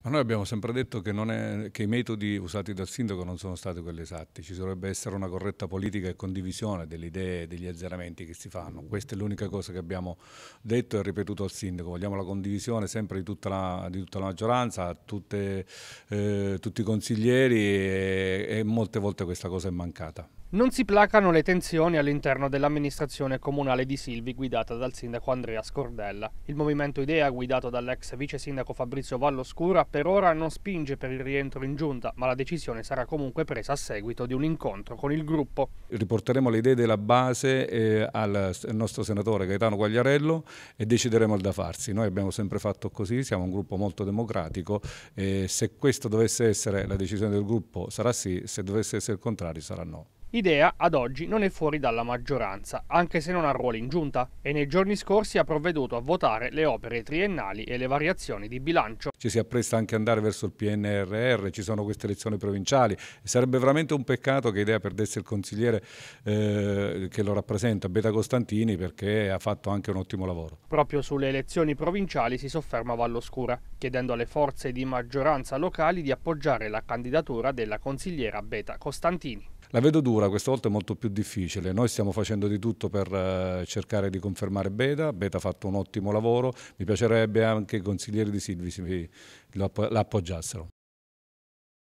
Ma noi abbiamo sempre detto che, è, che, i metodi usati dal sindaco non sono stati quelli esatti, ci dovrebbe essere una corretta politica e condivisione delle idee e degli azzeramenti che si fanno. Questa è l'unica cosa che abbiamo detto e ripetuto al sindaco, vogliamo la condivisione sempre di tutta la, di tutta la maggioranza, tutte, eh, tutti i consiglieri e, e molte volte questa cosa è mancata. Non si placano le tensioni all'interno dell'amministrazione comunale di Silvi guidata dal sindaco Andrea Scordella. Il movimento Idea, guidato dall'ex vice sindaco Fabrizio Valloscura, per ora non spinge per il rientro in giunta, ma la decisione sarà comunque presa a seguito di un incontro con il gruppo. Riporteremo le idee della base eh, al nostro senatore Gaetano Quagliarello e decideremo il da farsi. Noi abbiamo sempre fatto così, siamo un gruppo molto democratico e se questa dovesse essere la decisione del gruppo sarà sì, se dovesse essere il contrario sarà no. Idea ad oggi non è fuori dalla maggioranza, anche se non ha ruoli in giunta, e nei giorni scorsi ha provveduto a votare le opere triennali e le variazioni di bilancio. Ci si appresta anche ad andare verso il PNRR, ci sono queste elezioni provinciali, sarebbe veramente un peccato che Idea perdesse il consigliere eh, che lo rappresenta, Beta Costantini, perché ha fatto anche un ottimo lavoro. Proprio sulle elezioni provinciali si sofferma Valloscura, chiedendo alle forze di maggioranza locali di appoggiare la candidatura della consigliera Beta Costantini. La vedo dura, questa volta è molto più difficile. Noi stiamo facendo di tutto per eh, cercare di confermare Beta, Beta ha fatto un ottimo lavoro, mi piacerebbe anche i consiglieri di Silvi lo appoggiassero.